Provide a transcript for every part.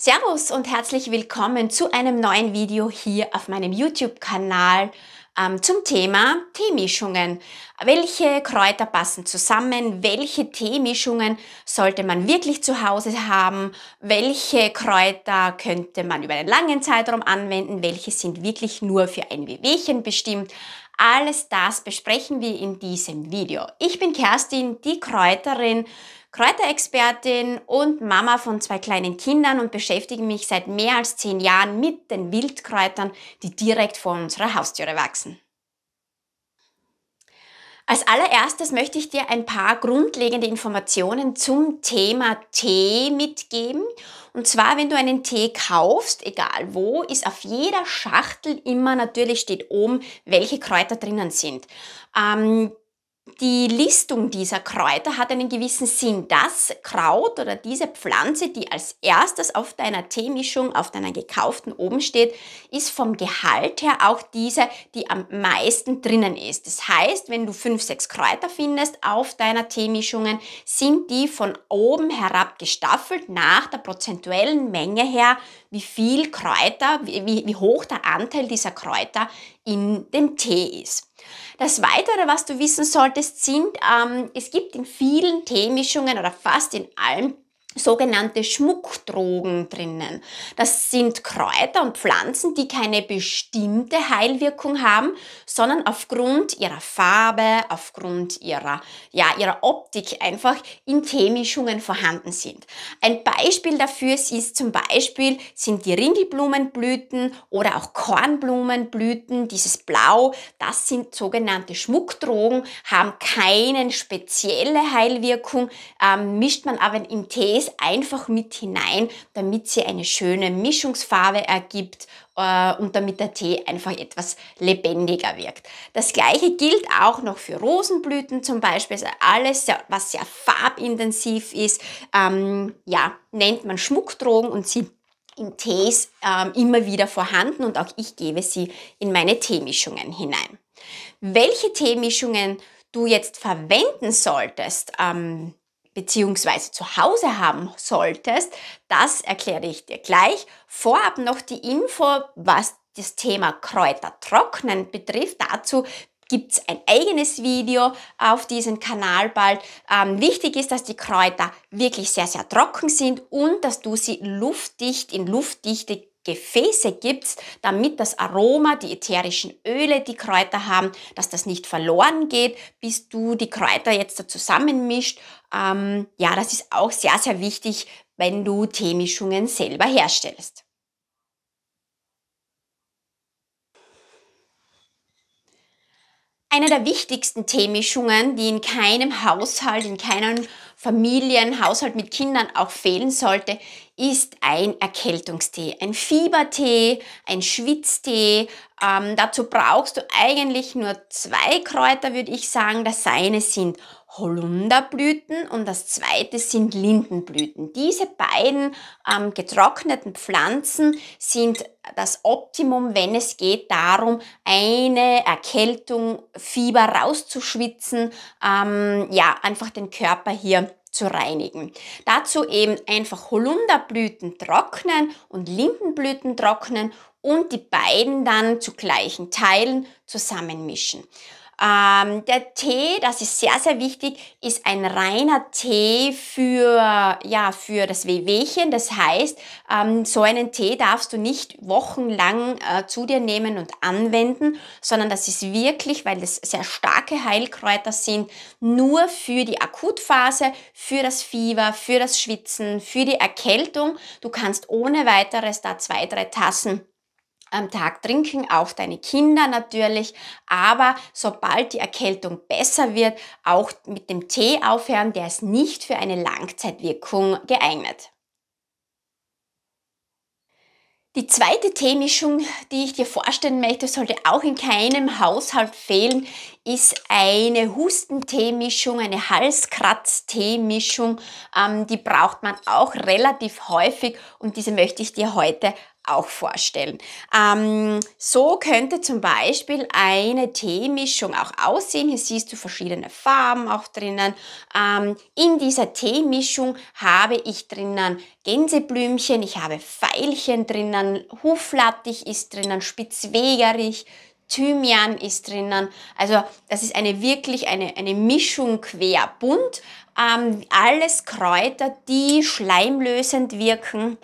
Servus und herzlich willkommen zu einem neuen Video hier auf meinem YouTube-Kanal ähm, zum Thema Teemischungen. Welche Kräuter passen zusammen? Welche Teemischungen sollte man wirklich zu Hause haben? Welche Kräuter könnte man über einen langen Zeitraum anwenden? Welche sind wirklich nur für ein Wehwehchen bestimmt? Alles das besprechen wir in diesem Video. Ich bin Kerstin, die Kräuterin, Kräuterexpertin und Mama von zwei kleinen Kindern und beschäftige mich seit mehr als zehn Jahren mit den Wildkräutern, die direkt vor unserer Haustüre wachsen. Als allererstes möchte ich dir ein paar grundlegende Informationen zum Thema Tee mitgeben. Und zwar, wenn du einen Tee kaufst, egal wo, ist auf jeder Schachtel immer natürlich steht oben, welche Kräuter drinnen sind. Ähm, die Listung dieser Kräuter hat einen gewissen Sinn. Das Kraut oder diese Pflanze, die als erstes auf deiner Teemischung, auf deiner gekauften oben steht, ist vom Gehalt her auch diese, die am meisten drinnen ist. Das heißt, wenn du fünf, sechs Kräuter findest auf deiner Teemischungen, sind die von oben herab gestaffelt nach der prozentuellen Menge her, wie viel Kräuter, wie, wie hoch der Anteil dieser Kräuter in dem Tee ist. Das Weitere, was du wissen solltest, sind, ähm, es gibt in vielen Teemischungen oder fast in allen sogenannte Schmuckdrogen drinnen. Das sind Kräuter und Pflanzen, die keine bestimmte Heilwirkung haben, sondern aufgrund ihrer Farbe, aufgrund ihrer, ja, ihrer Optik einfach in Teemischungen vorhanden sind. Ein Beispiel dafür ist zum Beispiel sind die Ringelblumenblüten oder auch Kornblumenblüten, dieses Blau, das sind sogenannte Schmuckdrogen, haben keine spezielle Heilwirkung, ähm, mischt man aber in Tees einfach mit hinein, damit sie eine schöne Mischungsfarbe ergibt äh, und damit der Tee einfach etwas lebendiger wirkt. Das gleiche gilt auch noch für Rosenblüten zum Beispiel. Also alles, was sehr farbintensiv ist, ähm, ja, nennt man Schmuckdrogen und sie in Tees äh, immer wieder vorhanden und auch ich gebe sie in meine Teemischungen hinein. Welche Teemischungen du jetzt verwenden solltest, ähm, beziehungsweise zu Hause haben solltest, das erkläre ich dir gleich. Vorab noch die Info, was das Thema Kräuter trocknen betrifft. Dazu gibt es ein eigenes Video auf diesem Kanal bald. Ähm, wichtig ist, dass die Kräuter wirklich sehr, sehr trocken sind und dass du sie luftdicht in luftdichte Gefäße gibt's, damit das Aroma, die ätherischen Öle, die Kräuter haben, dass das nicht verloren geht, bis du die Kräuter jetzt da zusammenmischt. Ähm, ja, das ist auch sehr, sehr wichtig, wenn du Teemischungen selber herstellst. Eine der wichtigsten Teemischungen, die in keinem Haushalt, in keinem Familienhaushalt mit Kindern auch fehlen sollte, ist ein Erkältungstee, ein Fiebertee, ein Schwitztee. Ähm, dazu brauchst du eigentlich nur zwei Kräuter, würde ich sagen. Das eine sind Holunderblüten und das zweite sind Lindenblüten. Diese beiden ähm, getrockneten Pflanzen sind das Optimum, wenn es geht darum, eine Erkältung, Fieber rauszuschwitzen, ähm, ja, einfach den Körper hier zu reinigen. Dazu eben einfach Holunderblüten trocknen und Lindenblüten trocknen und die beiden dann zu gleichen Teilen zusammenmischen. Ähm, der Tee, das ist sehr, sehr wichtig, ist ein reiner Tee für, ja, für das Wehwehchen. Das heißt, ähm, so einen Tee darfst du nicht wochenlang äh, zu dir nehmen und anwenden, sondern das ist wirklich, weil das sehr starke Heilkräuter sind, nur für die Akutphase, für das Fieber, für das Schwitzen, für die Erkältung. Du kannst ohne weiteres da zwei, drei Tassen am Tag trinken, auch deine Kinder natürlich. Aber sobald die Erkältung besser wird, auch mit dem Tee aufhören, der ist nicht für eine Langzeitwirkung geeignet. Die zweite Teemischung, die ich dir vorstellen möchte, sollte auch in keinem Haushalt fehlen, ist eine Hustenteemischung, eine Halskratzteemischung. Ähm, die braucht man auch relativ häufig und diese möchte ich dir heute auch vorstellen. Ähm, so könnte zum Beispiel eine Teemischung auch aussehen. Hier siehst du verschiedene Farben auch drinnen. Ähm, in dieser Teemischung habe ich drinnen Gänseblümchen, ich habe Veilchen drinnen, Huflattich ist drinnen, Spitzwegerich, Thymian ist drinnen. Also das ist eine wirklich eine, eine Mischung querbunt. Ähm, alles Kräuter, die schleimlösend wirken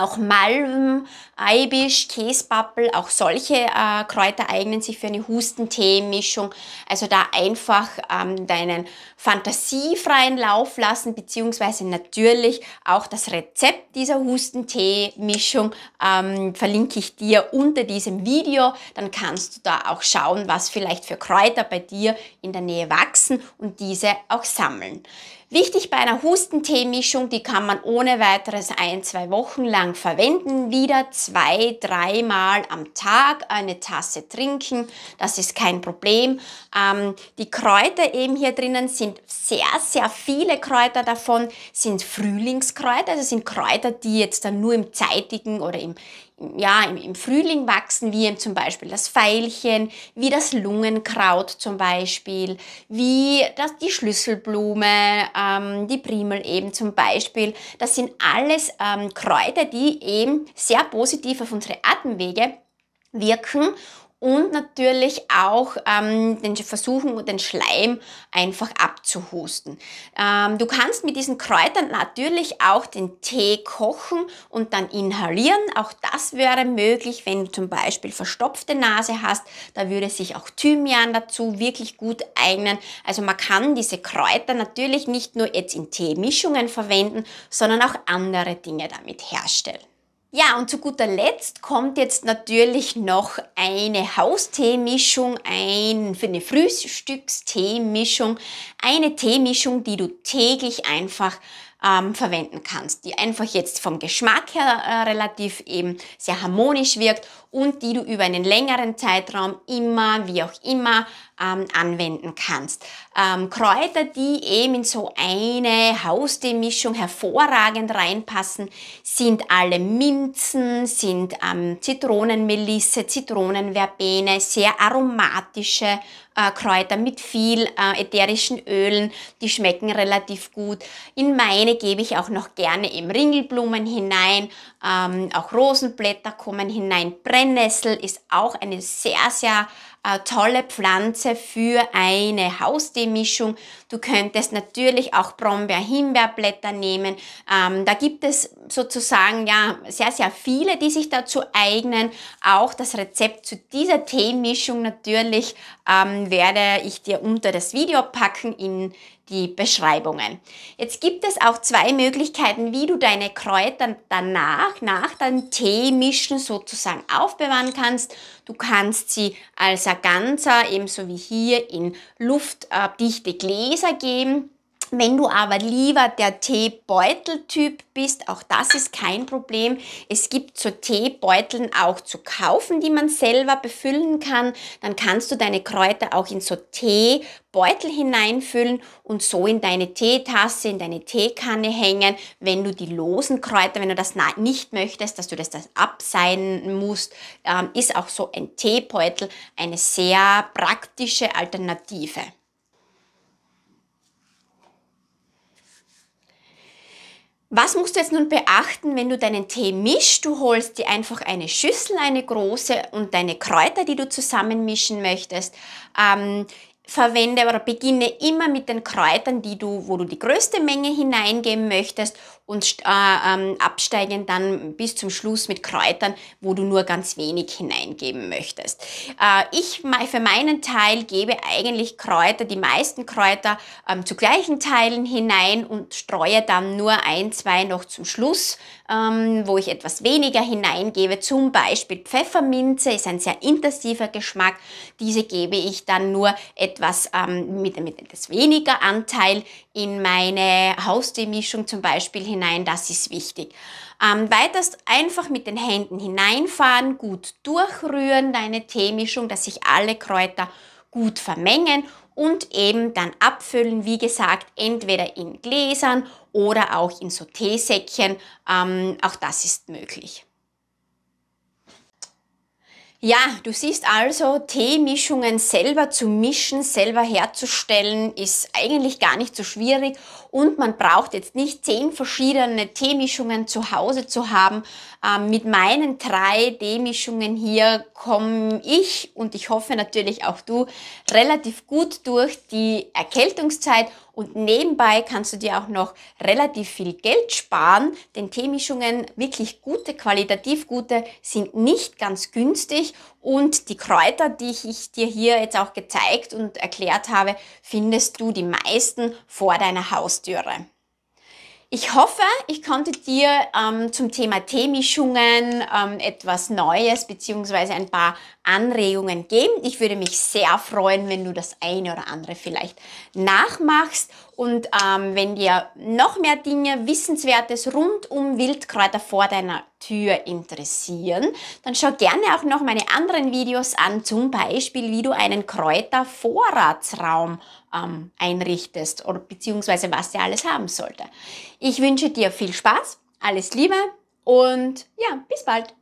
auch Malven, Eibisch, Käsepappel, auch solche äh, Kräuter eignen sich für eine hustentee mischung Also da einfach ähm, deinen fantasiefreien Lauf lassen, beziehungsweise natürlich auch das Rezept dieser hustentee mischung ähm, verlinke ich dir unter diesem Video. Dann kannst du da auch schauen, was vielleicht für Kräuter bei dir in der Nähe wachsen und diese auch sammeln. Wichtig bei einer Hustenteemischung, die kann man ohne weiteres ein, zwei Wochen lang verwenden. Wieder zwei, dreimal am Tag eine Tasse trinken. Das ist kein Problem. Ähm, die Kräuter eben hier drinnen sind sehr, sehr viele Kräuter davon sind Frühlingskräuter. Also sind Kräuter, die jetzt dann nur im zeitigen oder im, ja, im, Frühling wachsen, wie eben zum Beispiel das Veilchen, wie das Lungenkraut zum Beispiel, wie das, die Schlüsselblume, ähm, die Primel eben zum Beispiel. Das sind alles ähm, Kräuter, die eben sehr positiv auf unsere Atemwege wirken und natürlich auch ähm, den versuchen, den Schleim einfach abzuhusten. Ähm, du kannst mit diesen Kräutern natürlich auch den Tee kochen und dann inhalieren. Auch das wäre möglich, wenn du zum Beispiel verstopfte Nase hast. Da würde sich auch Thymian dazu wirklich gut eignen. Also man kann diese Kräuter natürlich nicht nur jetzt in Teemischungen verwenden, sondern auch andere Dinge damit herstellen. Ja, und zu guter Letzt kommt jetzt natürlich noch eine Hausteemischung, ein, für eine Frühstücksteemischung, eine Teemischung, die du täglich einfach ähm, verwenden kannst, die einfach jetzt vom Geschmack her äh, relativ eben sehr harmonisch wirkt und die du über einen längeren Zeitraum immer, wie auch immer, ähm, anwenden kannst ähm, Kräuter, die eben in so eine Hausteemischung hervorragend reinpassen, sind alle Minzen, sind ähm, Zitronenmelisse, Zitronenverbene, sehr aromatische äh, Kräuter mit viel äh, ätherischen Ölen, die schmecken relativ gut. In meine gebe ich auch noch gerne eben Ringelblumen hinein, ähm, auch Rosenblätter kommen hinein, Brennnessel ist auch eine sehr, sehr äh, tolle Pflanze für eine Hausteemischung. Du könntest natürlich auch Brombeer-Himbeerblätter nehmen. Ähm, da gibt es sozusagen ja sehr, sehr viele, die sich dazu eignen. Auch das Rezept zu dieser Teemischung natürlich ähm, werde ich dir unter das Video packen in die Beschreibungen. Jetzt gibt es auch zwei Möglichkeiten, wie du deine Kräuter danach, nach deinem Tee mischen sozusagen aufbewahren kannst. Du kannst sie als Ganzer, ebenso wie hier, in luftdichte Gläser geben wenn du aber lieber der Teebeuteltyp bist, auch das ist kein Problem. Es gibt so Teebeuteln auch zu kaufen, die man selber befüllen kann. Dann kannst du deine Kräuter auch in so Teebeutel hineinfüllen und so in deine Teetasse, in deine Teekanne hängen. Wenn du die losen Kräuter, wenn du das nicht möchtest, dass du das, das abseilen musst, ähm, ist auch so ein Teebeutel eine sehr praktische Alternative. Was musst du jetzt nun beachten, wenn du deinen Tee mischst? Du holst dir einfach eine Schüssel, eine große und deine Kräuter, die du zusammenmischen möchtest. Ähm, verwende oder beginne immer mit den Kräutern, die du, wo du die größte Menge hineingeben möchtest und äh, ähm, absteigend dann bis zum Schluss mit Kräutern, wo du nur ganz wenig hineingeben möchtest. Äh, ich für meinen Teil gebe eigentlich Kräuter, die meisten Kräuter ähm, zu gleichen Teilen hinein und streue dann nur ein, zwei noch zum Schluss ähm, wo ich etwas weniger hineingebe. Zum Beispiel Pfefferminze ist ein sehr intensiver Geschmack. Diese gebe ich dann nur etwas ähm, mit, mit etwas weniger Anteil in meine Hausteemischung zum Beispiel hinein. Das ist wichtig. Ähm, weiters einfach mit den Händen hineinfahren, gut durchrühren deine Teemischung, dass sich alle Kräuter gut vermengen und eben dann abfüllen, wie gesagt, entweder in Gläsern oder auch in so Teesäckchen. Ähm, auch das ist möglich. Ja, du siehst also, Teemischungen selber zu mischen, selber herzustellen, ist eigentlich gar nicht so schwierig und man braucht jetzt nicht zehn verschiedene Teemischungen zu Hause zu haben. Ähm, mit meinen drei Teemischungen hier komme ich und ich hoffe natürlich auch du relativ gut durch die Erkältungszeit und nebenbei kannst du dir auch noch relativ viel Geld sparen, denn Teemischungen, wirklich gute, qualitativ gute, sind nicht ganz günstig und die Kräuter, die ich dir hier jetzt auch gezeigt und erklärt habe, findest du die meisten vor deiner Haustüre. Ich hoffe, ich konnte dir ähm, zum Thema Teemischungen ähm, etwas Neues beziehungsweise ein paar Anregungen geben. Ich würde mich sehr freuen, wenn du das eine oder andere vielleicht nachmachst und ähm, wenn dir noch mehr Dinge Wissenswertes rund um Wildkräuter vor deiner Tür interessieren, dann schau gerne auch noch meine anderen Videos an, zum Beispiel wie du einen Kräutervorratsraum ähm, einrichtest oder beziehungsweise was der alles haben sollte. Ich wünsche dir viel Spaß, alles Liebe und ja, bis bald.